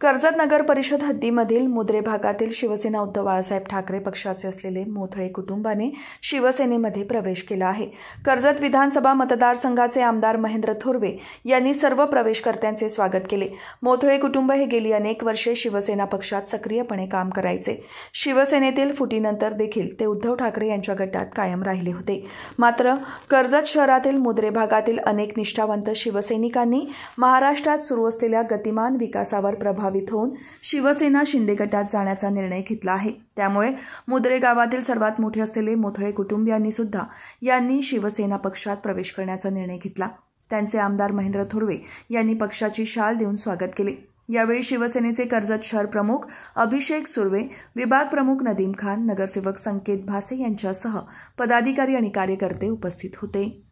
कर्जत नगर परिषद हद्दीमधील मुद्रे भागातील शिवसेना उद्धव बाळासाहेब ठाकरे पक्षाचे असलेले मोथळे कुटुंबाने शिवसेनेमध्ये प्रवेश केला आहे कर्जत विधानसभा मतदारसंघाचे आमदार महेंद्र थोरवे यांनी सर्व प्रवेशकर्त्यांचे स्वागत केले मोथळे कुटुंब हे गेली अनेक वर्षे शिवसेना पक्षात सक्रियपणे काम करायचे शिवसेनेतील फुटीनंतर देखील ते उद्धव ठाकरे यांच्या गटात कायम राहिले होते मात्र कर्जत शहरातील मुद्रे भागातील अनेक निष्ठावंत शिवसैनिकांनी महाराष्ट्रात सुरू असलेल्या गतिमान विकासावर प्रभाव प्रभावित होऊन शिवसेना शिंदे गटात जाण्याचा निर्णय घेतला आहे त्यामुळे मुद्रे गावातील सर्वात मोठे असलेले मोथळे कुटुंबियांनी सुद्धा यांनी शिवसेना पक्षात प्रवेश करण्याचा निर्णय घेतला त्यांचे आमदार महेंद्र थोरवे यांनी पक्षाची शाल देऊन स्वागत केले यावेळी शिवसेनेचे कर्जत शहर प्रमुख अभिषेक सुर्वे विभाग प्रमुख नदीम खान नगरसेवक संकेत भासे यांच्यासह पदाधिकारी आणि कार्यकर्ते उपस्थित होते